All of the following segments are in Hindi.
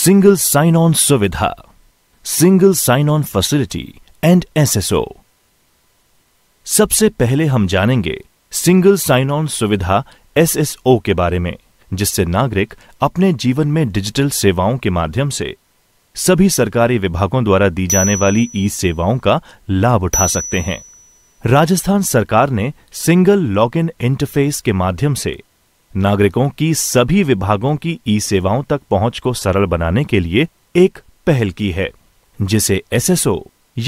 सिंगल साइन ऑन सुविधा single sign on facility and SSO सबसे पहले हम जानेंगे सिंगल साइन ऑन सुविधा एसएसओ के बारे में जिससे नागरिक अपने जीवन में डिजिटल सेवाओं के माध्यम से सभी सरकारी विभागों द्वारा दी जाने वाली ई सेवाओं का लाभ उठा सकते हैं राजस्थान सरकार ने सिंगल लॉग इन इंटरफेस के माध्यम से नागरिकों की सभी विभागों की ई सेवाओं तक पहुंच को सरल बनाने के लिए एक पहल की है जिसे एसएसओ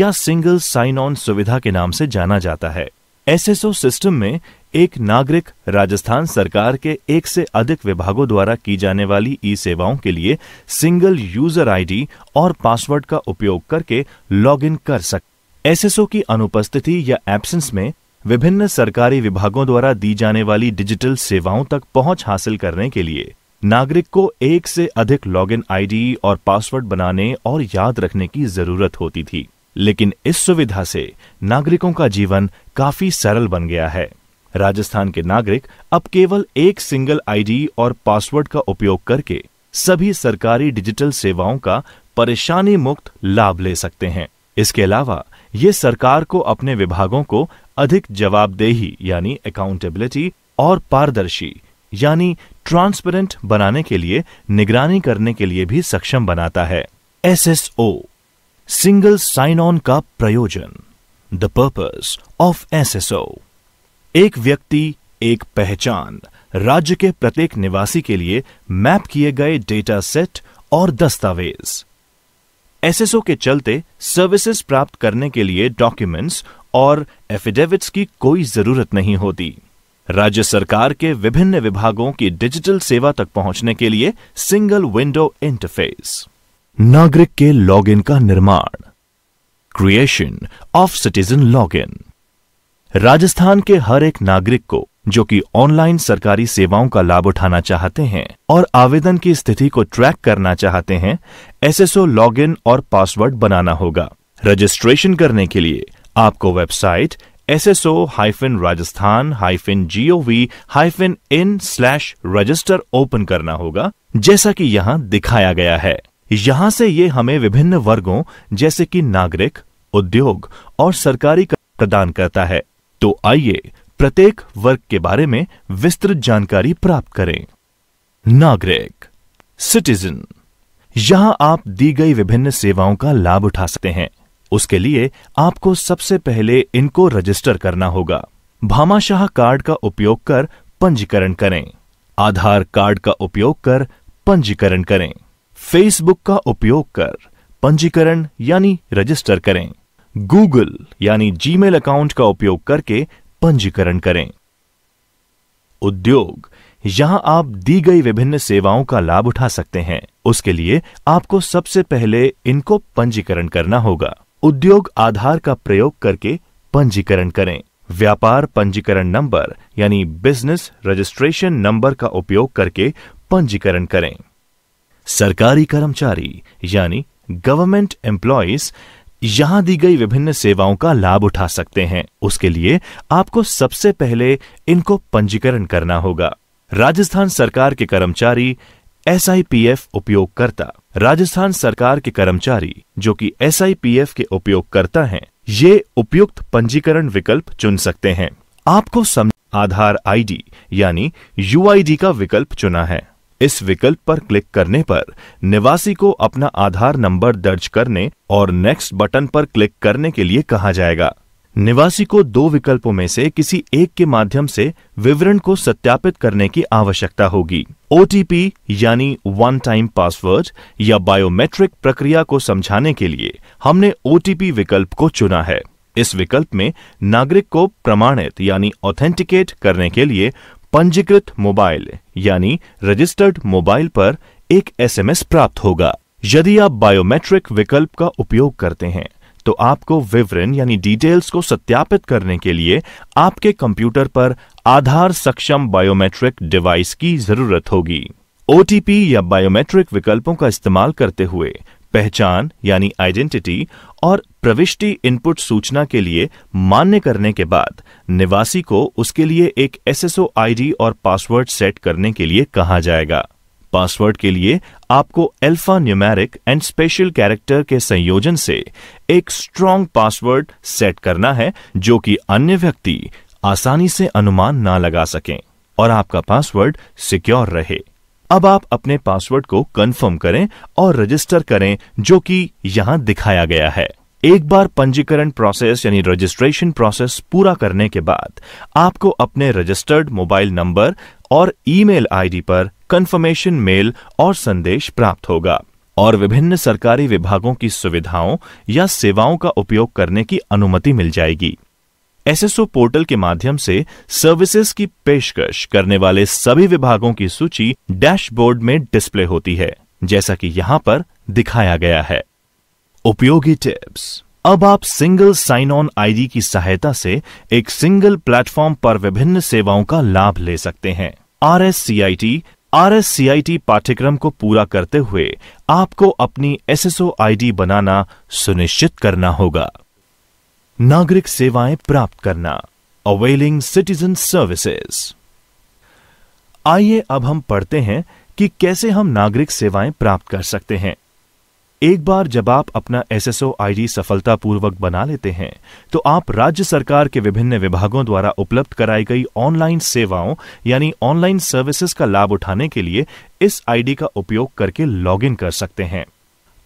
या सिंगल साइन ऑन सुविधा के नाम से जाना जाता है एसएसओ सिस्टम में एक नागरिक राजस्थान सरकार के एक से अधिक विभागों द्वारा की जाने वाली ई सेवाओं के लिए सिंगल यूजर आईडी और पासवर्ड का उपयोग करके लॉगिन कर सकते एसएसओ की अनुपस्थिति या एब्सेंस में विभिन्न सरकारी विभागों द्वारा दी जाने वाली डिजिटल सेवाओं तक पहुंच हासिल करने के लिए नागरिक को एक से अधिक लॉगिन आईडी और पासवर्ड बनाने और याद रखने की जरूरत होती थी लेकिन इस सुविधा से नागरिकों का जीवन काफी सरल बन गया है राजस्थान के नागरिक अब केवल एक सिंगल आईडी और पासवर्ड का उपयोग करके सभी सरकारी डिजिटल सेवाओं का परेशानी मुक्त लाभ ले सकते हैं इसके अलावा ये सरकार को अपने विभागों को अधिक जवाबदेही यानी अकाउंटेबिलिटी और पारदर्शी यानी ट्रांसपेरेंट बनाने के लिए निगरानी करने के लिए भी सक्षम बनाता है एसएसओ सिंगल साइन ऑन का प्रयोजन the purpose of S O एक व्यक्ति एक पहचान राज्य के प्रत्येक निवासी के लिए मैप किए गए डेटा सेट और दस्तावेज एसएसओ के चलते सर्विसेज प्राप्त करने के लिए डॉक्यूमेंट्स और एफिडेविट्स की कोई जरूरत नहीं होती राज्य सरकार के विभिन्न विभागों की डिजिटल सेवा तक पहुंचने के लिए सिंगल विंडो इंटरफेस नागरिक के लॉगिन का निर्माण creation of citizen login Rajasthan के हर एक नागरिक को जो कि ऑनलाइन सरकारी सेवाओं का लाभ उठाना चाहते हैं और आवेदन की स्थिति को ट्रैक करना चाहते हैं एसएसओ लॉगिन और पासवर्ड बनाना होगा रजिस्ट्रेशन करने के लिए आपको website S S O hyphen Rajasthan hyphen G O V hyphen in slash register open करना होगा जैसा कि यहां दिखाया गया है यहां से ये हमें विभिन्न वर्गों जैसे कि नागरिक उद्योग और सरकारी कर प्रदान करता है तो आइए प्रत्येक वर्ग के बारे में विस्तृत जानकारी प्राप्त करें नागरिक सिटीजन यहां आप दी गई विभिन्न सेवाओं का लाभ उठा सकते हैं उसके लिए आपको सबसे पहले इनको रजिस्टर करना होगा भामाशाह कार्ड का उपयोग कर पंजीकरण करें आधार कार्ड का उपयोग कर पंजीकरण करें फेसबुक का उपयोग कर पंजीकरण यानी रजिस्टर करें गूगल यानी जीमेल अकाउंट का उपयोग करके पंजीकरण करें उद्योग यहां आप दी गई विभिन्न सेवाओं का लाभ उठा सकते हैं उसके लिए आपको सबसे पहले इनको पंजीकरण करना होगा उद्योग आधार का प्रयोग करके पंजीकरण करें व्यापार पंजीकरण नंबर यानी बिजनेस रजिस्ट्रेशन नंबर का उपयोग करके पंजीकरण करें सरकारी कर्मचारी यानी गवर्नमेंट एम्प्लॉयज यहां दी गई विभिन्न सेवाओं का लाभ उठा सकते हैं उसके लिए आपको सबसे पहले इनको पंजीकरण करना होगा राजस्थान सरकार के कर्मचारी एफ उपयोगकर्ता राजस्थान सरकार के कर्मचारी जो कि एफ के उपयोगकर्ता हैं, ये उपयुक्त पंजीकरण विकल्प चुन सकते हैं आपको सम आधार आईडी यानी यूआईडी का विकल्प चुना है इस विकल्प पर क्लिक करने पर निवासी को अपना आधार नंबर दर्ज करने और नेक्स्ट बटन पर क्लिक करने के लिए कहा जाएगा निवासी को दो विकल्पों में से किसी एक के माध्यम से विवरण को सत्यापित करने की आवश्यकता होगी ओटीपी यानी वन टाइम पासवर्ड या बायोमेट्रिक प्रक्रिया को समझाने के लिए हमने ओटीपी विकल्प को चुना है इस विकल्प में नागरिक को प्रमाणित यानी ऑथेंटिकेट करने के लिए पंजीकृत मोबाइल यानी रजिस्टर्ड मोबाइल पर एक एसएमएस प्राप्त होगा यदि आप बायोमेट्रिक विकल्प का उपयोग करते हैं तो आपको विवरण यानी डिटेल्स को सत्यापित करने के लिए आपके कंप्यूटर पर आधार सक्षम बायोमेट्रिक डिवाइस की जरूरत होगी ओटीपी या बायोमेट्रिक विकल्पों का इस्तेमाल करते हुए पहचान यानी आइडेंटिटी और प्रविष्टि इनपुट सूचना के लिए मान्य करने के बाद निवासी को उसके लिए एक एसएसओ आईडी और पासवर्ड सेट करने के लिए कहा जाएगा पासवर्ड के लिए आपको alpha numeric and special character के संयोजन से एक स्ट्रॉन्ग पासवर्ड सेट करना है जो कि अन्य व्यक्ति आसानी से अनुमान ना लगा सके और आपका पासवर्ड सिक्योर रहे अब आप अपने पासवर्ड को कंफर्म करें और रजिस्टर करें जो कि यहां दिखाया गया है एक बार पंजीकरण प्रोसेस यानी रजिस्ट्रेशन प्रोसेस पूरा करने के बाद आपको अपने रजिस्टर्ड मोबाइल नंबर और ईमेल आईडी पर कंफर्मेशन मेल और संदेश प्राप्त होगा और विभिन्न सरकारी विभागों की सुविधाओं या सेवाओं का उपयोग करने की अनुमति मिल जाएगी एसएसओ पोर्टल के माध्यम से सर्विसेज की पेशकश करने वाले सभी विभागों की सूची डैशबोर्ड में डिस्प्ले होती है जैसा कि यहां पर दिखाया गया है उपयोगी टिप्स अब आप सिंगल साइन ऑन आईडी की सहायता से एक सिंगल प्लेटफॉर्म पर विभिन्न सेवाओं का लाभ ले सकते हैं R S C I T R S C I T पाठ्यक्रम को पूरा करते हुए आपको अपनी S S O I D बनाना सुनिश्चित करना होगा नागरिक सेवाएं प्राप्त करना अवेलिंग सिटीजन सर्विसेज आइए अब हम पढ़ते हैं कि कैसे हम नागरिक सेवाएं प्राप्त कर सकते हैं एक बार जब आप अपना एसएसओ आईडी सफलतापूर्वक बना लेते हैं तो आप राज्य सरकार के विभिन्न विभागों द्वारा उपलब्ध कराई गई ऑनलाइन सेवाओं यानी ऑनलाइन सर्विसेज का लाभ उठाने के लिए इस आईडी का उपयोग करके लॉगिन कर सकते हैं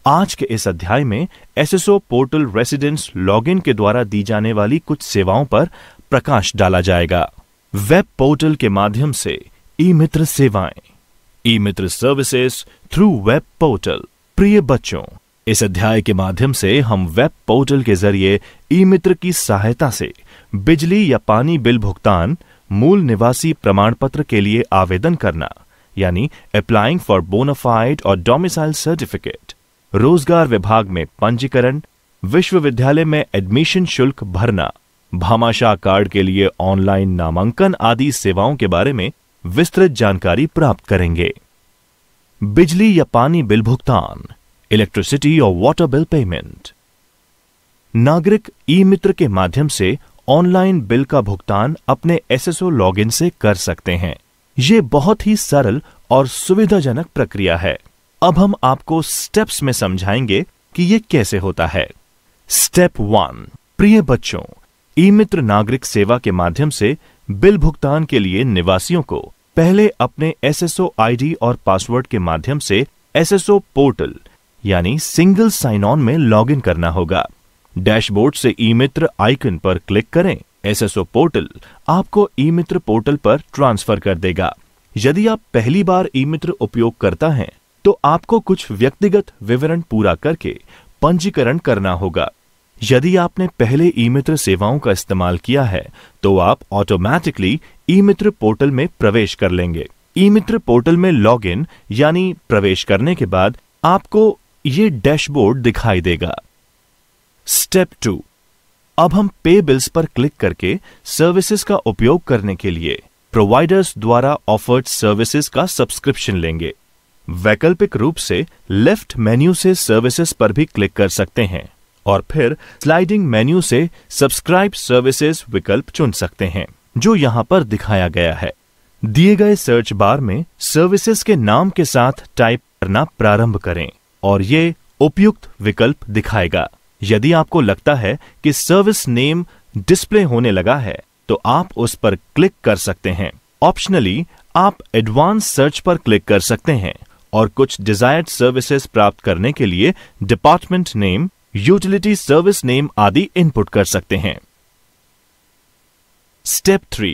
आज के इस अध्याय में एसएसओ पोर्टल रेसिडेंस लॉगिन के द्वारा दी जाने वाली कुछ सेवाओं पर प्रकाश डाला जाएगा वेब पोर्टल के माध्यम से ई मित्र सेवाएं e Mitra services through web portal प्रिय बच्चों इस अध्याय के माध्यम से हम वेब पोर्टल के जरिए ई मित्र की सहायता से बिजली या पानी बिल भुगतान मूल निवासी प्रमाण पत्र के लिए आवेदन करना यानी अप्लाइंग फॉर बोनाफाइड और डोमिसाइल सर्टिफिकेट रोजगार विभाग में पंजीकरण विश्वविद्यालय में एडमिशन शुल्क भरना भामाशाह कार्ड के लिए ऑनलाइन नामांकन आदि सेवाओं के बारे में विस्तृत जानकारी प्राप्त करेंगे बिजली या पानी बिल भुगतान इलेक्ट्रिसिटी और वाटर बिल पेमेंट नागरिक ई मित्र के माध्यम से ऑनलाइन बिल का भुगतान अपने एसएसओ लॉगिन से कर सकते हैं ये बहुत ही सरल और सुविधाजनक प्रक्रिया है अब हम आपको स्टेप्स में समझाएंगे कि यह कैसे होता है स्टेप वन प्रिय बच्चों ई मित्र नागरिक सेवा के माध्यम से बिल भुगतान के लिए निवासियों को पहले अपने एसएसओ एस और पासवर्ड के माध्यम से एस एस पोर्टल यानी सिंगल साइन ऑन में लॉग करना होगा डैशबोर्ड से ई मित्र आइकन पर क्लिक करें एसएसओ पोर्टल आपको ई मित्र पोर्टल पर ट्रांसफर कर देगा यदि आप पहली बार ई मित्र उपयोग करता है तो आपको कुछ व्यक्तिगत विवरण पूरा करके पंजीकरण करना होगा यदि आपने पहले ई मित्र सेवाओं का इस्तेमाल किया है तो आप ऑटोमेटिकली ई मित्र पोर्टल में प्रवेश कर लेंगे ई मित्र पोर्टल में लॉग इन यानी प्रवेश करने के बाद आपको ये डैशबोर्ड दिखाई देगा स्टेप टू अब हम पे बिल्स पर क्लिक करके सर्विसेज का उपयोग करने के लिए प्रोवाइडर्स द्वारा ऑफर्ड सर्विसेज का सब्सक्रिप्शन लेंगे वैकल्पिक रूप से लेफ्ट मेन्यू से सर्विसेज पर भी क्लिक कर सकते हैं और फिर स्लाइडिंग मेन्यू से सब्सक्राइब सर्विसेज विकल्प चुन सकते हैं जो यहाँ पर दिखाया गया है दिए गए सर्च बार में सर्विसेज के नाम के साथ टाइप करना प्रारंभ करें और ये उपयुक्त विकल्प दिखाएगा यदि आपको लगता है कि सर्विस नेम डिस्प्ले होने लगा है तो आप उस पर क्लिक कर सकते हैं ऑप्शनली आप एडवांस सर्च पर क्लिक कर सकते हैं और कुछ डिजायर्ड सर्विसेज प्राप्त करने के लिए department name utility service name आदि इनपुट कर सकते हैं स्टेप थ्री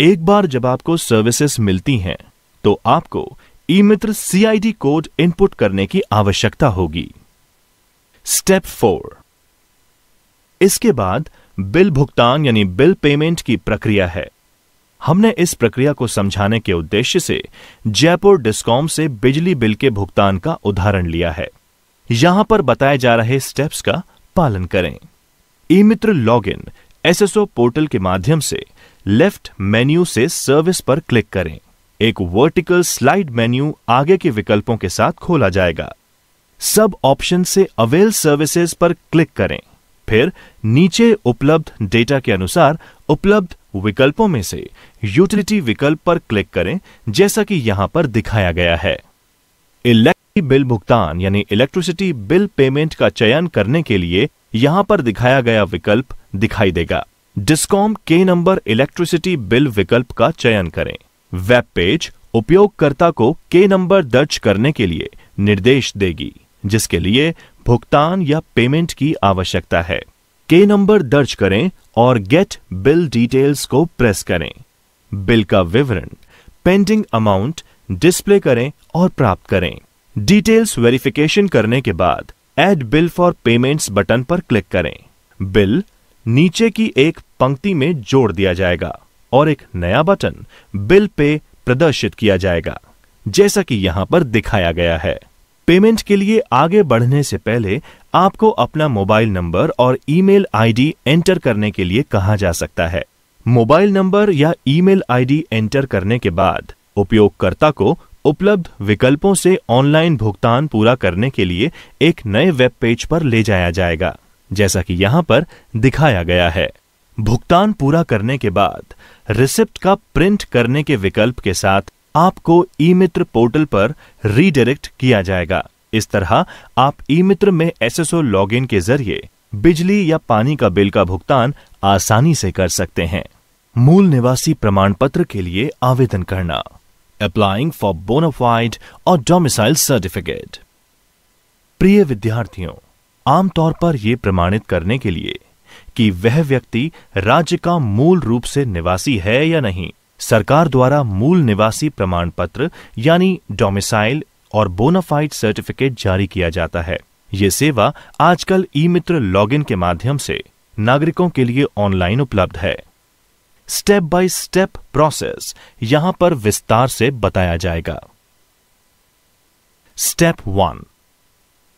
एक बार जब आपको सर्विसेज मिलती हैं तो आपको e Mitra CID code input करने की आवश्यकता होगी स्टेप फोर इसके बाद बिल भुगतान यानी बिल पेमेंट की प्रक्रिया है हमने इस प्रक्रिया को समझाने के उद्देश्य से जयपुर डिस्कॉम से बिजली बिल के भुगतान का उदाहरण लिया है यहां पर बताए जा रहे स्टेप्स का पालन करें e Mitra log in SSO portal के माध्यम से लेफ्ट मेन्यू से सर्विस पर क्लिक करें एक वर्टिकल स्लाइड मेन्यू आगे के विकल्पों के साथ खोला जाएगा सब ऑप्शन से अवेल सर्विसेज पर क्लिक करें फिर नीचे उपलब्ध डेटा के अनुसार उपलब्ध विकल्पों में से यूटिलिटी विकल्प पर क्लिक करें जैसा कि यहां पर दिखाया गया है इलेक्ट बिल भुगतान यानी इलेक्ट्रिसिटी बिल पेमेंट का चयन करने के लिए यहां पर दिखाया गया विकल्प दिखाई देगा डिस्कॉम के नंबर इलेक्ट्रिसिटी बिल विकल्प का चयन करें वेब पेज उपयोगकर्ता को के नंबर दर्ज करने के लिए निर्देश देगी जिसके लिए भुगतान या पेमेंट की आवश्यकता है के नंबर दर्ज करें और गेट बिल डिटेल्स को प्रेस करें बिल का विवरण पेंडिंग अमाउंट डिस्प्ले करें और प्राप्त करें डिटेल्स वेरिफिकेशन करने के बाद add bill for payments button पर क्लिक करें बिल नीचे की एक पंक्ति में जोड़ दिया जाएगा और एक नया बटन बिल पे प्रदर्शित किया जाएगा जैसा कि यहां पर दिखाया गया है पेमेंट के लिए आगे बढ़ने से पहले आपको अपना मोबाइल नंबर और ईमेल आईडी एंटर करने के लिए कहा जा सकता है मोबाइल नंबर या ईमेल आईडी एंटर करने के बाद उपयोगकर्ता को उपलब्ध विकल्पों से ऑनलाइन भुगतान पूरा करने के लिए एक नए वेब पेज पर ले जाया जाएगा जैसा कि यहां पर दिखाया गया है भुगतान पूरा करने के बाद रिसिप्ट का प्रिंट करने के विकल्प के साथ आपको ई मित्र पोर्टल पर रीडायरेक्ट किया जाएगा इस तरह आप ई मित्र में एसएसओ लॉगिन के जरिए बिजली या पानी का बिल का भुगतान आसानी से कर सकते हैं मूल निवासी प्रमाण पत्र के लिए आवेदन करना अप्लाइंग फॉर बोनाफाइड और डोमिसाइल सर्टिफिकेट प्रिय विद्यार्थियों आमतौर पर यह प्रमाणित करने के लिए कि वह व्यक्ति राज्य का मूल रूप से निवासी है या नहीं सरकार द्वारा मूल निवासी प्रमाण पत्र यानी डोमिसाइल और बोनाफाइड सर्टिफिकेट जारी किया जाता है ये सेवा आजकल ई मित्र लॉगिन के माध्यम से नागरिकों के लिए ऑनलाइन उपलब्ध है स्टेप बाय स्टेप प्रोसेस यहां पर विस्तार से बताया जाएगा step one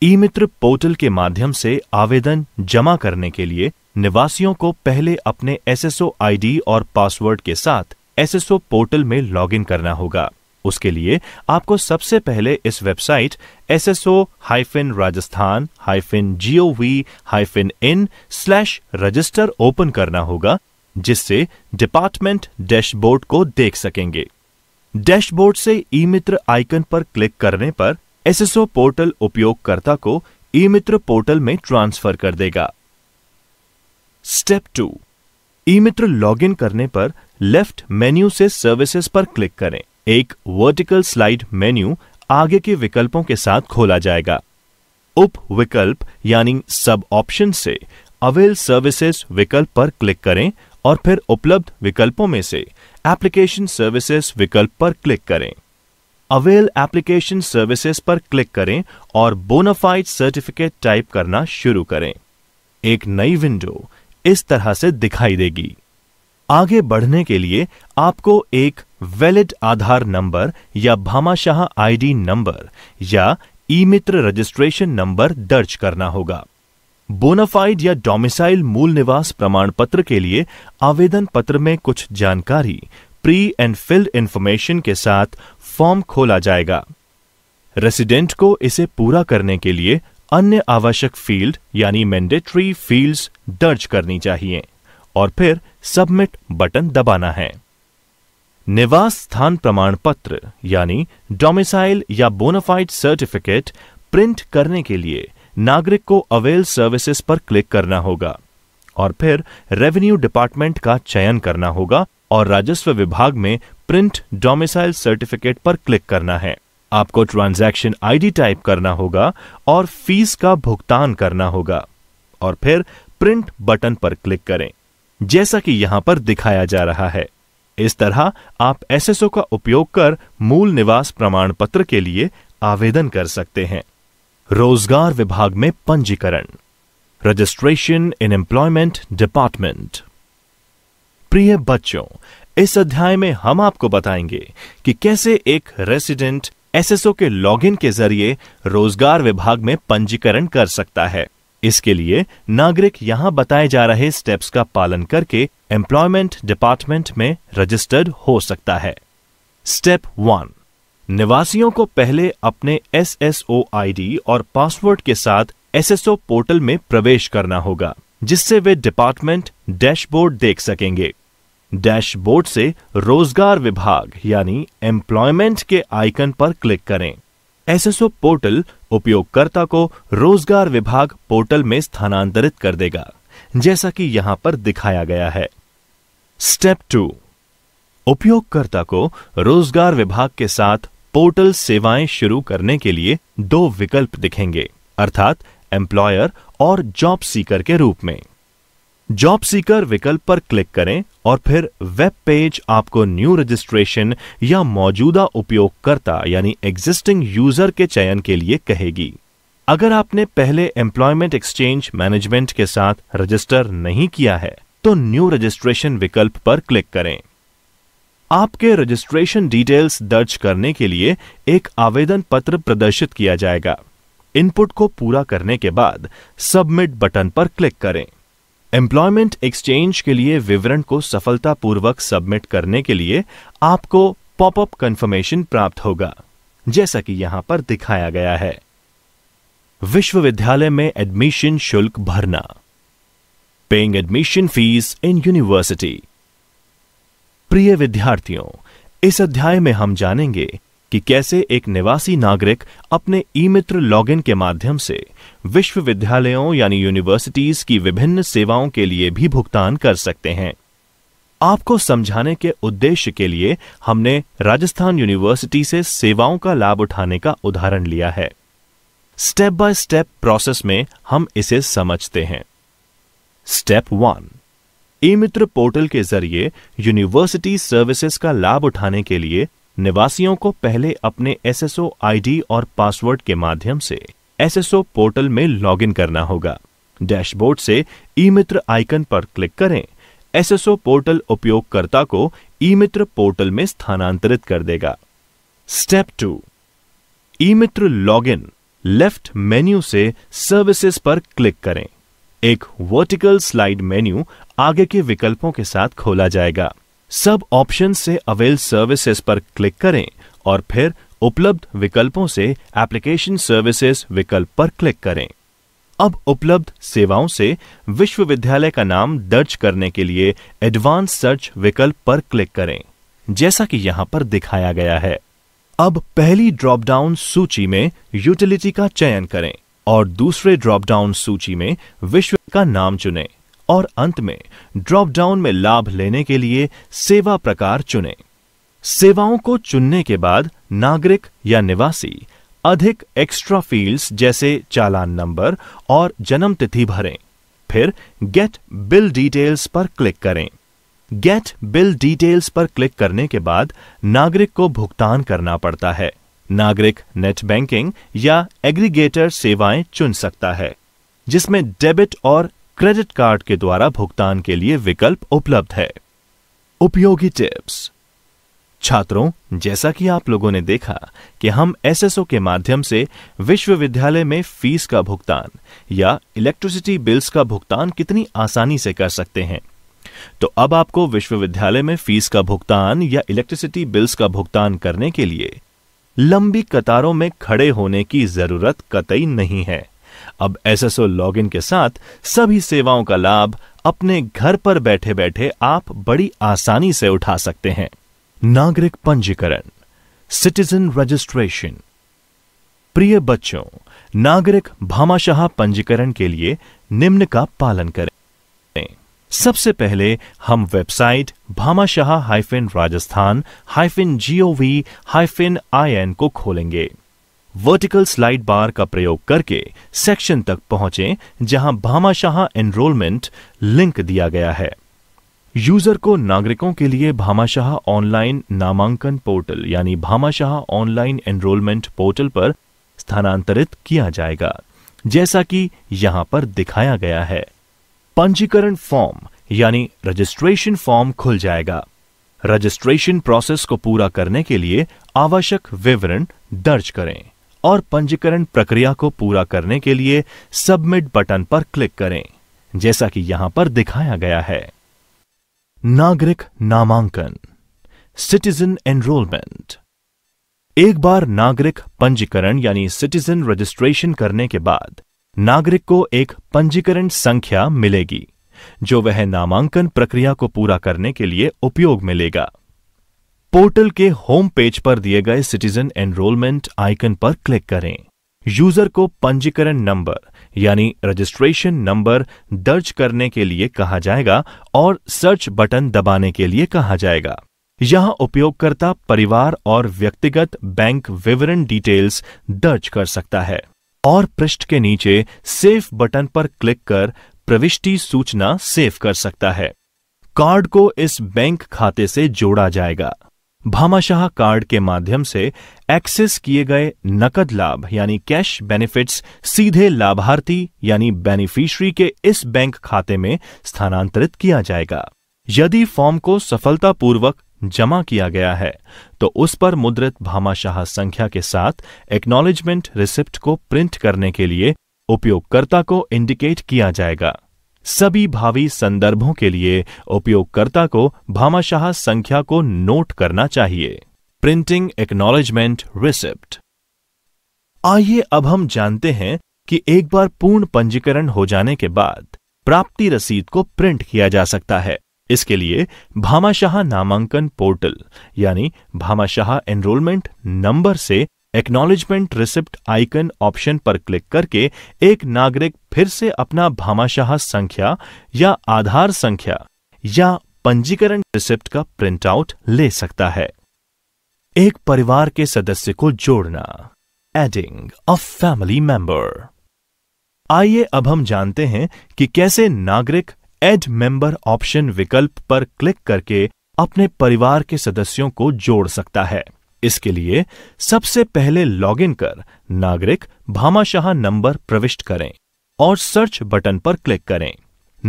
e Mitra portal के माध्यम से आवेदन जमा करने के लिए निवासियों को पहले अपने एसएसओ आईडी और पासवर्ड के साथ एसएसओ पोर्टल में लॉगिन करना होगा उसके लिए आपको सबसे पहले इस website S S O hyphen Rajasthan hyphen G O V V hyphen in slash register open करना होगा जिससे डिपार्टमेंट डैशबोर्ड को देख सकेंगे डैशबोर्ड से ई मित्र आइकन पर क्लिक करने पर एसएसओ पोर्टल उपयोगकर्ता को ई मित्र पोर्टल में ट्रांसफर कर देगा step two e Mitra login करने पर लेफ्ट मेन्यू से सर्विसेज पर क्लिक करें एक वर्टिकल स्लाइड मेन्यू आगे के विकल्पों के साथ खोला जाएगा उप विकल्प यानी सब ऑप्शन से अवेल सर्विसेज विकल्प पर क्लिक करें और फिर उपलब्ध विकल्पों में से एप्लीकेशन सर्विसेज विकल्प पर क्लिक करें अवेल एप्लीकेशन सर्विसेज पर क्लिक करें और बोनाफाइड सर्टिफिकेट टाइप करना शुरू करें एक नई विंडो इस तरह से दिखाई देगी आगे बढ़ने के लिए आपको एक वैलिड आधार नंबर या भामाशाह आईडी नंबर या ई मित्र रजिस्ट्रेशन नंबर दर्ज करना होगा बोनाफाइड या डोमिसाइल मूल निवास प्रमाण पत्र के लिए आवेदन पत्र में कुछ जानकारी प्री एंड फिल्ड इंफॉर्मेशन के साथ फॉर्म खोला जाएगा रेसिडेंट को इसे पूरा करने के लिए अन्य आवश्यक फील्ड यानी मैंडेटरी फील्ड्स दर्ज करनी चाहिए और फिर सबमिट बटन दबाना है निवास स्थान प्रमाण पत्र यानी डोमिसाइल या बोनाफाइड सर्टिफिकेट प्रिंट करने के लिए नागरिक को अवेल सर्विसेज पर क्लिक करना होगा और फिर रेवेन्यू डिपार्टमेंट का चयन करना होगा और राजस्व विभाग में प्रिंट डोमिसाइल सर्टिफिकेट पर क्लिक करना है आपको ट्रांजैक्शन आईडी टाइप करना होगा और फीस का भुगतान करना होगा और फिर प्रिंट बटन पर क्लिक करें जैसा कि यहां पर दिखाया जा रहा है इस तरह आप एसएसओ का उपयोग कर मूल निवास प्रमाण पत्र के लिए आवेदन कर सकते हैं रोजगार विभाग में पंजीकरण रजिस्ट्रेशन इन एम्प्लॉयमेंट डिपार्टमेंट प्रिय बच्चों इस अध्याय में हम आपको बताएंगे कि कैसे एक रेसिडेंट एसएसओ के लॉगिन के जरिए रोजगार विभाग में पंजीकरण कर सकता है इसके लिए नागरिक यहां बताए जा रहे स्टेप्स का पालन करके एम्प्लॉयमेंट डिपार्टमेंट में रजिस्टर्ड हो सकता है स्टेप वन निवासियों को पहले अपने S S O I D और पासवर्ड के साथ एस एस ओ पोर्टल में प्रवेश करना होगा जिससे वे डिपार्टमेंट डैशबोर्ड देख सकेंगे डैशबोर्ड से रोजगार विभाग यानी एम्प्लॉयमेंट के आइकन पर क्लिक करें एसएसओ पोर्टल उपयोगकर्ता को रोजगार विभाग पोर्टल में स्थानांतरित कर देगा जैसा कि यहां पर दिखाया गया है स्टेप टू उपयोगकर्ता को रोजगार विभाग के साथ पोर्टल सेवाएं शुरू करने के लिए दो विकल्प दिखेंगे अर्थात एम्प्लॉयर और जॉब सीकर के रूप में जॉब सीकर विकल्प पर क्लिक करें और फिर वेब पेज आपको न्यू रजिस्ट्रेशन या मौजूदा उपयोगकर्ता यानी एग्जिस्टिंग यूजर के चयन के लिए कहेगी अगर आपने पहले एम्प्लॉयमेंट एक्सचेंज मैनेजमेंट के साथ रजिस्टर नहीं किया है तो न्यू रजिस्ट्रेशन विकल्प पर क्लिक करें आपके रजिस्ट्रेशन डिटेल्स दर्ज करने के लिए एक आवेदन पत्र प्रदर्शित किया जाएगा इनपुट को पूरा करने के बाद सबमिट बटन पर क्लिक करें एम्प्लॉयमेंट एक्सचेंज के लिए विवरण को सफलतापूर्वक सबमिट करने के लिए आपको पॉपअप कंफर्मेशन प्राप्त होगा जैसा कि यहां पर दिखाया गया है विश्वविद्यालय में एडमिशन शुल्क भरना paying admission fees in university प्रिय विद्यार्थियों इस अध्याय में हम जानेंगे कि कैसे एक निवासी नागरिक अपने ई मित्र लॉगिन के माध्यम से विश्वविद्यालयों यानी यूनिवर्सिटीज की विभिन्न सेवाओं के लिए भी भुगतान कर सकते हैं आपको समझाने के उद्देश्य के लिए हमने राजस्थान यूनिवर्सिटी से सेवाओं का लाभ उठाने का उदाहरण लिया है स्टेप बाय स्टेप प्रोसेस में हम इसे समझते हैं step one e Mitra portal के जरिए यूनिवर्सिटी सर्विसेज का लाभ उठाने के लिए निवासियों को पहले अपने एसएसओ आईडी और पासवर्ड के माध्यम से एसएसओ पोर्टल में लॉगिन करना होगा डैशबोर्ड से ई मित्र आइकन पर क्लिक करें एसएसओ पोर्टल उपयोगकर्ता को ई मित्र पोर्टल में स्थानांतरित कर देगा step two e Mitra login left menu से सर्विसेज पर क्लिक करें एक वर्टिकल स्लाइड मेन्यू आगे के विकल्पों के साथ खोला जाएगा सब ऑप्शन से अवेल सर्विसेज पर क्लिक करें और फिर उपलब्ध विकल्पों से एप्लीकेशन सर्विसेज विकल्प पर क्लिक करें अब उपलब्ध सेवाओं से विश्वविद्यालय का नाम दर्ज करने के लिए एडवांस सर्च विकल्प पर क्लिक करें जैसा कि यहां पर दिखाया गया है अब पहली ड्रॉपडाउन सूची में यूटिलिटी का चयन करें और दूसरे ड्रॉप डाउन सूची में विश्व का नाम चुने और अंत में ड्रॉप डाउन में लाभ लेने के लिए सेवा प्रकार चुने सेवाओं को चुनने के बाद नागरिक या निवासी अधिक एक्स्ट्रा फील्ड्स जैसे चालान नंबर और जन्म तिथि भरें फिर गेट बिल डिटेल्स पर क्लिक करें गेट बिल डिटेल्स पर क्लिक करने के बाद नागरिक को भुगतान करना पड़ता है नागरिक नेट बैंकिंग या एग्रीगेटर सेवाएं चुन सकता है जिसमें डेबिट और क्रेडिट कार्ड के द्वारा भुगतान के लिए विकल्प उपलब्ध है उपयोगी टिप्स छात्रों जैसा कि आप लोगों ने देखा कि हम एसएसओ के माध्यम से विश्वविद्यालय में फीस का भुगतान या इलेक्ट्रिसिटी बिल्स का भुगतान कितनी आसानी से कर सकते हैं तो अब आपको विश्वविद्यालय में फीस का भुगतान या इलेक्ट्रिसिटी बिल्स का भुगतान करने के लिए लंबी कतारों में खड़े होने की जरूरत कतई नहीं है अब एसएसओ लॉगिन के साथ सभी सेवाओं का लाभ अपने घर पर बैठे बैठे आप बड़ी आसानी से उठा सकते हैं नागरिक पंजीकरण सिटीजन रजिस्ट्रेशन प्रिय बच्चों नागरिक भामाशाह पंजीकरण के लिए निम्न का पालन करें सबसे पहले हम website Bhamashah hyphen Rajasthan hyphen G O V hyphen I को खोलेंगे वर्टिकल स्लाइड बार का प्रयोग करके सेक्शन तक पहुंचे जहां भामाशाह एनरोलमेंट लिंक दिया गया है यूजर को नागरिकों के लिए भामाशाह ऑनलाइन नामांकन पोर्टल यानी भामाशाह ऑनलाइन एनरोलमेंट पोर्टल पर स्थानांतरित किया जाएगा जैसा कि यहां पर दिखाया गया है पंजीकरण फॉर्म यानी रजिस्ट्रेशन फॉर्म खुल जाएगा रजिस्ट्रेशन प्रोसेस को पूरा करने के लिए आवश्यक विवरण दर्ज करें और पंजीकरण प्रक्रिया को पूरा करने के लिए सबमिट बटन पर क्लिक करें जैसा कि यहां पर दिखाया गया है नागरिक नामांकन सिटीजन एनरोलमेंट एक बार नागरिक पंजीकरण यानी सिटीजन रजिस्ट्रेशन करने के बाद नागरिक को एक पंजीकरण संख्या मिलेगी जो वह नामांकन प्रक्रिया को पूरा करने के लिए उपयोग में लेगा पोर्टल के होम पेज पर दिए गए सिटीजन एनरोलमेंट आइकन पर क्लिक करें यूजर को पंजीकरण नंबर यानी रजिस्ट्रेशन नंबर दर्ज करने के लिए कहा जाएगा और सर्च बटन दबाने के लिए कहा जाएगा यहां उपयोगकर्ता परिवार और व्यक्तिगत बैंक विवरण डिटेल्स दर्ज कर सकता है और पृष्ठ के नीचे सेव बटन पर क्लिक कर प्रविष्टि सूचना सेव कर सकता है कार्ड को इस बैंक खाते से जोड़ा जाएगा भामाशाह कार्ड के माध्यम से एक्सेस किए गए नकद लाभ यानी कैश बेनिफिट्स सीधे लाभार्थी यानी बेनिफिशियरी के इस बैंक खाते में स्थानांतरित किया जाएगा यदि फॉर्म को सफलतापूर्वक जमा किया गया है तो उस पर मुद्रित भामाशाह संख्या के साथ एक्नॉलेजमेंट रिसिप्ट को प्रिंट करने के लिए उपयोगकर्ता को इंडिकेट किया जाएगा सभी भावी संदर्भों के लिए उपयोगकर्ता को भामाशाह संख्या को नोट करना चाहिए प्रिंटिंग एक्नॉलेजमेंट रिसिप्ट आइए अब हम जानते हैं कि एक बार पूर्ण पंजीकरण हो जाने के बाद प्राप्ति रसीद को प्रिंट किया जा सकता है इसके लिए भामाशाह नामांकन पोर्टल यानी भामाशाह एनरोलमेंट नंबर से एक्नॉलेजमेंट रिसिप्ट आइकन ऑप्शन पर क्लिक करके एक नागरिक फिर से अपना भामाशाह संख्या या आधार संख्या या पंजीकरण रिसिप्ट का प्रिंटआउट ले सकता है एक परिवार के सदस्य को जोड़ना एडिंग अ फैमिली मेंबर आइए अब हम जानते हैं कि कैसे नागरिक एड मेंबर ऑप्शन विकल्प पर क्लिक करके अपने परिवार के सदस्यों को जोड़ सकता है इसके लिए सबसे पहले लॉगिन कर नागरिक भामाशाह नंबर प्रविष्ट करें और सर्च बटन पर क्लिक करें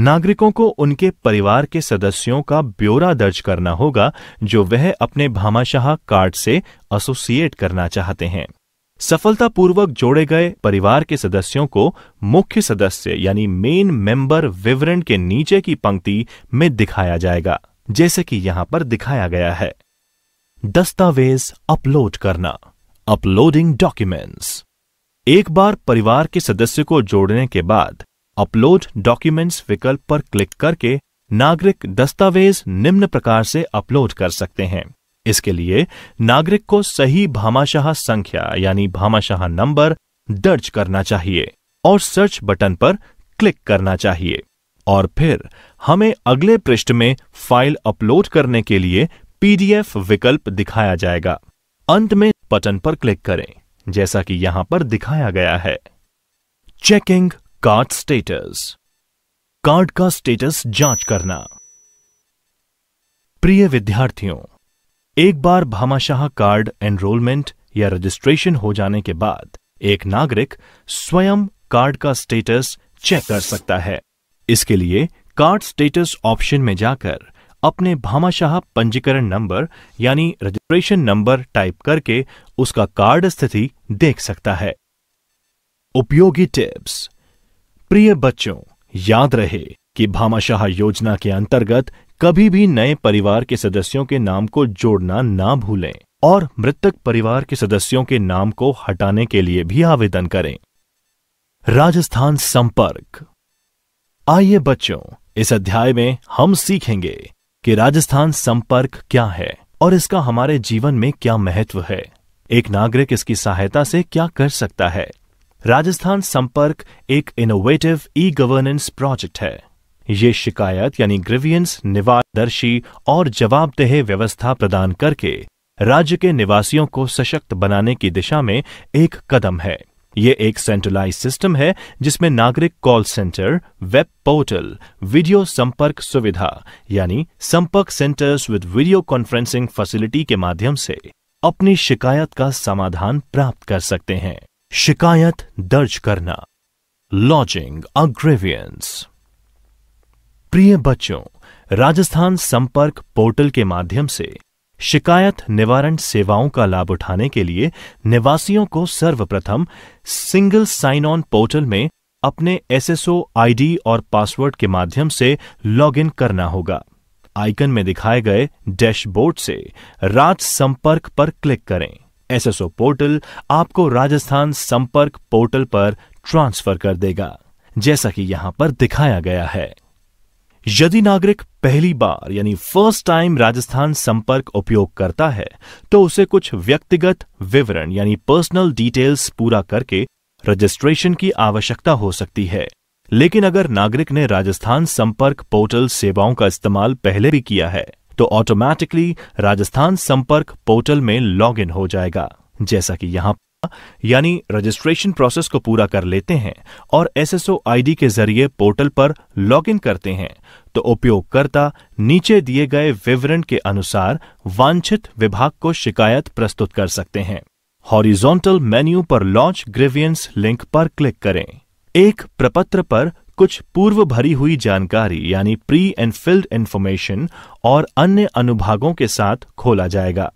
नागरिकों को उनके परिवार के सदस्यों का ब्यौरा दर्ज करना होगा जो वह अपने भामाशाह कार्ड से एसोसिएट करना चाहते हैं सफलतापूर्वक जोड़े गए परिवार के सदस्यों को मुख्य सदस्य यानी मेन मेंबर विवरण के नीचे की पंक्ति में दिखाया जाएगा जैसे कि यहां पर दिखाया गया है दस्तावेज अपलोड करना अपलोडिंग डॉक्यूमेंट्स एक बार परिवार के सदस्य को जोड़ने के बाद अपलोड डॉक्यूमेंट्स विकल्प पर क्लिक करके नागरिक दस्तावेज निम्न प्रकार से अपलोड कर सकते हैं इसके लिए नागरिक को सही भामाशाह संख्या यानी भामाशाह नंबर दर्ज करना चाहिए और सर्च बटन पर क्लिक करना चाहिए और फिर हमें अगले पृष्ठ में फाइल अपलोड करने के लिए पीडीएफ विकल्प दिखाया जाएगा अंत में बटन पर क्लिक करें जैसा कि यहां पर दिखाया गया है चेकिंग कार्ड स्टेटस कार्ड का स्टेटस जांच करना प्रिय विद्यार्थियों एक बार भामाशाह कार्ड एनरोलमेंट या रजिस्ट्रेशन हो जाने के बाद एक नागरिक स्वयं कार्ड का स्टेटस चेक कर सकता है इसके लिए कार्ड स्टेटस ऑप्शन में जाकर अपने भामाशाह पंजीकरण नंबर यानी रजिस्ट्रेशन नंबर टाइप करके उसका कार्ड स्थिति देख सकता है उपयोगी टिप्स प्रिय बच्चों याद रहे कि भामाशाह योजना के अंतर्गत कभी भी नए परिवार के सदस्यों के नाम को जोड़ना ना भूलें और मृतक परिवार के सदस्यों के नाम को हटाने के लिए भी आवेदन करें राजस्थान संपर्क आइए बच्चों इस अध्याय में हम सीखेंगे कि राजस्थान संपर्क क्या है और इसका हमारे जीवन में क्या महत्व है एक नागरिक इसकी सहायता से क्या कर सकता है राजस्थान संपर्क एक इनोवेटिव ई गवर्नेंस प्रोजेक्ट है ये शिकायत यानी ग्रीवियंस निवादर्शी और जवाबदेह व्यवस्था प्रदान करके राज्य के निवासियों को सशक्त बनाने की दिशा में एक कदम है ये एक सेंट्रलाइज सिस्टम है जिसमें नागरिक call centre web portal video संपर्क सुविधा यानी संपर्क centres with video conferencing facility के माध्यम से अपनी शिकायत का समाधान प्राप्त कर सकते हैं शिकायत दर्ज करना लॉजिंग अग्रेवियंस प्रिय बच्चों राजस्थान संपर्क पोर्टल के माध्यम से शिकायत निवारण सेवाओं का लाभ उठाने के लिए निवासियों को सर्वप्रथम सिंगल साइन ऑन पोर्टल में अपने एसएसओ आईडी और पासवर्ड के माध्यम से लॉगिन करना होगा आइकन में दिखाए गए डैशबोर्ड से राज संपर्क पर क्लिक करें एसएसओ पोर्टल आपको राजस्थान संपर्क पोर्टल पर ट्रांसफर कर देगा जैसा कि यहां पर दिखाया गया है यदि नागरिक पहली बार यानी फर्स्ट टाइम राजस्थान संपर्क उपयोग करता है तो उसे कुछ व्यक्तिगत विवरण यानी पर्सनल डिटेल्स पूरा करके रजिस्ट्रेशन की आवश्यकता हो सकती है लेकिन अगर नागरिक ने राजस्थान संपर्क पोर्टल सेवाओं का इस्तेमाल पहले भी किया है तो ऑटोमैटिकली राजस्थान संपर्क पोर्टल में लॉग इन हो जाएगा जैसा कि यहां यानी रजिस्ट्रेशन प्रोसेस को पूरा कर लेते हैं और एसएसओ आईडी के जरिए पोर्टल पर लॉगिन करते हैं तो उपयोगकर्ता नीचे दिए गए विवरण के अनुसार वांछित विभाग को शिकायत प्रस्तुत कर सकते हैं हॉरिजॉन्टल मेन्यू पर लॉन्च ग्रेवियंस लिंक पर क्लिक करें एक प्रपत्र पर कुछ पूर्व भरी हुई जानकारी यानी प्री एंड फिल्ड इन्फॉर्मेशन और अन्य अनुभागों के साथ खोला जाएगा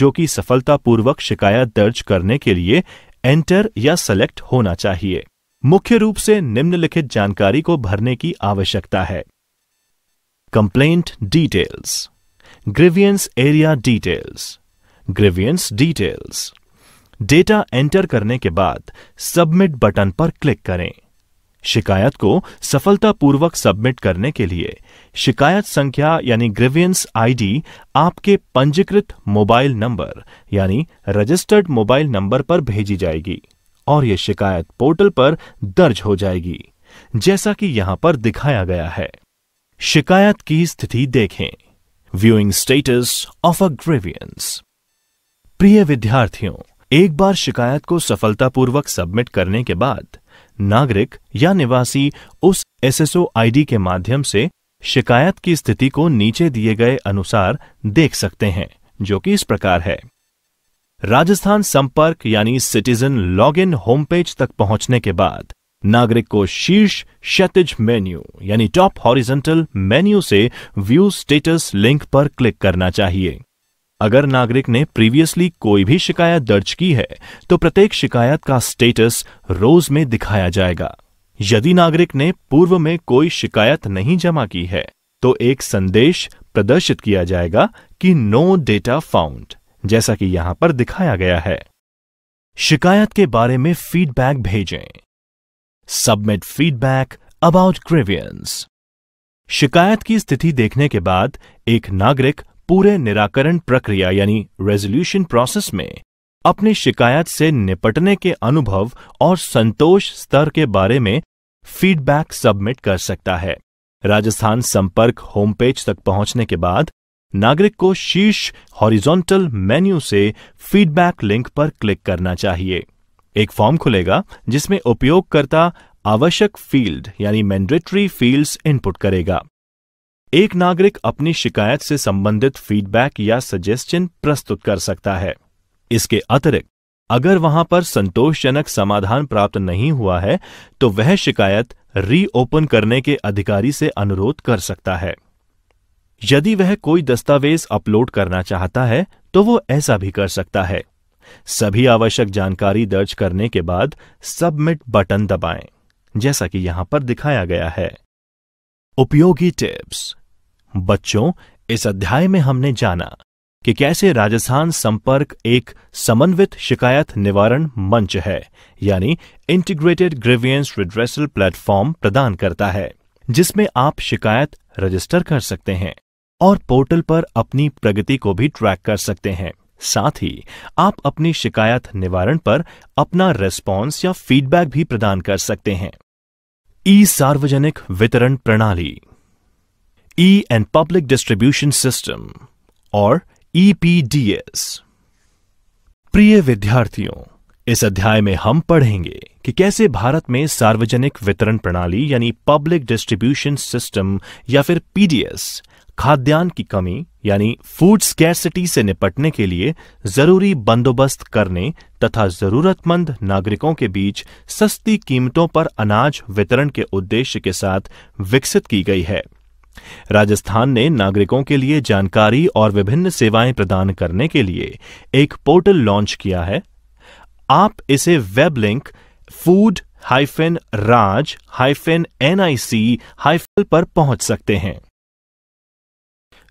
जो कि सफलतापूर्वक शिकायत दर्ज करने के लिए एंटर या सेलेक्ट होना चाहिए मुख्य रूप से निम्नलिखित जानकारी को भरने की आवश्यकता है complaint details grievance area details grievance details data enter करने के बाद सबमिट बटन पर क्लिक करें शिकायत को सफलतापूर्वक सबमिट करने के लिए शिकायत संख्या यानी ग्रेवियंस आईडी आपके पंजीकृत मोबाइल नंबर यानी रजिस्टर्ड मोबाइल नंबर पर भेजी जाएगी और यह शिकायत पोर्टल पर दर्ज हो जाएगी जैसा कि यहां पर दिखाया गया है शिकायत की स्थिति देखें viewing status of a grievance प्रिय विद्यार्थियों एक बार शिकायत को सफलतापूर्वक सबमिट करने के बाद नागरिक या निवासी उस एसएसओ आईडी के माध्यम से शिकायत की स्थिति को नीचे दिए गए अनुसार देख सकते हैं जो कि इस प्रकार है राजस्थान संपर्क यानी सिटीजन लॉग होम पेज तक पहुंचने के बाद नागरिक को शीर्ष क्षतिज मेन्यू यानी टॉप हॉरिजेंटल मेन्यू से व्यू स्टेटस लिंक पर क्लिक करना चाहिए अगर नागरिक ने प्रीवियसली कोई भी शिकायत दर्ज की है तो प्रत्येक शिकायत का स्टेटस रोज में दिखाया जाएगा यदि नागरिक ने पूर्व में कोई शिकायत नहीं जमा की है तो एक संदेश प्रदर्शित किया जाएगा कि नो डेटा फाउंड जैसा कि यहां पर दिखाया गया है शिकायत के बारे में फीडबैक भेजें सबमिट फीडबैक अबाउट क्रिवियंस शिकायत की स्थिति देखने के बाद एक नागरिक पूरे निराकरण प्रक्रिया यानी रेजोल्यूशन प्रोसेस में अपनी शिकायत से निपटने के अनुभव और संतोष स्तर के बारे में फीडबैक सबमिट कर सकता है राजस्थान संपर्क होम पेज तक पहुंचने के बाद नागरिक को शीर्ष हॉरिजॉन्टल मेन्यू से फीडबैक लिंक पर क्लिक करना चाहिए एक फॉर्म खुलेगा जिसमें उपयोगकर्ता आवश्यक फील्ड यानी मैंडेटरी फील्ड्स इनपुट करेगा एक नागरिक अपनी शिकायत से संबंधित फीडबैक या सजेशन प्रस्तुत कर सकता है इसके अतिरिक्त अगर वहां पर संतोषजनक समाधान प्राप्त नहीं हुआ है तो वह शिकायत रीओपन करने के अधिकारी से अनुरोध कर सकता है यदि वह कोई दस्तावेज अपलोड करना चाहता है तो वो ऐसा भी कर सकता है सभी आवश्यक जानकारी दर्ज करने के बाद सबमिट बटन दबाएं जैसा कि यहां पर दिखाया गया है उपयोगी टिप्स बच्चों इस अध्याय में हमने जाना कि कैसे राजस्थान संपर्क एक समन्वित शिकायत निवारण मंच है यानी इंटीग्रेटेड ग्रेवियंस रिड्रेसल प्लेटफॉर्म प्रदान करता है जिसमें आप शिकायत रजिस्टर कर सकते हैं और पोर्टल पर अपनी प्रगति को भी ट्रैक कर सकते हैं साथ ही आप अपनी शिकायत निवारण पर अपना रेस्पॉन्स या फीडबैक भी प्रदान कर सकते हैं ई सार्वजनिक वितरण प्रणाली E and Public Distribution System और EPDS। प्रिय विद्यार्थियों इस अध्याय में हम पढ़ेंगे कि कैसे भारत में सार्वजनिक वितरण प्रणाली यानी पब्लिक डिस्ट्रीब्यूशन सिस्टम या फिर पीडीएस खाद्यान्न की कमी यानी फूड स्कैरसिटी से निपटने के लिए जरूरी बंदोबस्त करने तथा जरूरतमंद नागरिकों के बीच सस्ती कीमतों पर अनाज वितरण के उद्देश्य के साथ विकसित की गई है राजस्थान ने नागरिकों के लिए जानकारी और विभिन्न सेवाएं प्रदान करने के लिए एक पोर्टल लॉन्च किया है आप इसे web link food hyphen Raj hyphen NIC I पर पहुंच सकते हैं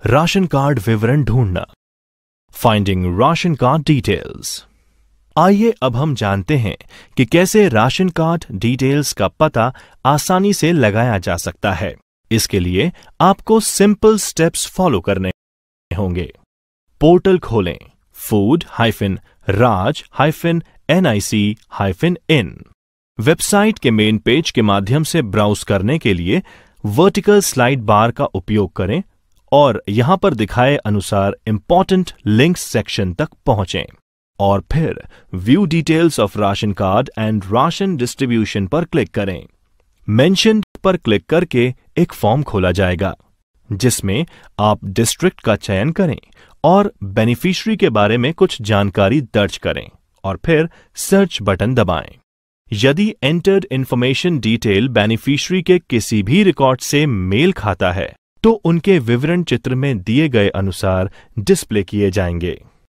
राशन कार्ड विवरण ढूंढना फाइंडिंग राशन कार्ड डिटेल्स आइए अब हम जानते हैं कि कैसे राशन कार्ड डिटेल्स का पता आसानी से लगाया जा सकता है इसके लिए आपको सिंपल स्टेप्स फॉलो करने होंगे पोर्टल खोलें food hyphen Raj hyphen N I C hyphen in website के मेन पेज के माध्यम से ब्राउज करने के लिए वर्टिकल स्लाइड बार का उपयोग करें और यहां पर दिखाए अनुसार इंपॉर्टेंट लिंक्स सेक्शन तक पहुंचें और फिर view details of ration card and ration distribution पर क्लिक करें मेंशन पर क्लिक करके एक फॉर्म खोला जाएगा जिसमें आप डिस्ट्रिक्ट का चयन करें और बेनिफिशियरी के बारे में कुछ जानकारी दर्ज करें और फिर सर्च बटन दबाएं। यदि एंटर्ड इंफॉर्मेशन डिटेल बेनिफिशियरी के किसी भी रिकॉर्ड से मेल खाता है तो उनके विवरण चित्र में दिए गए अनुसार डिस्प्ले किए जाएंगे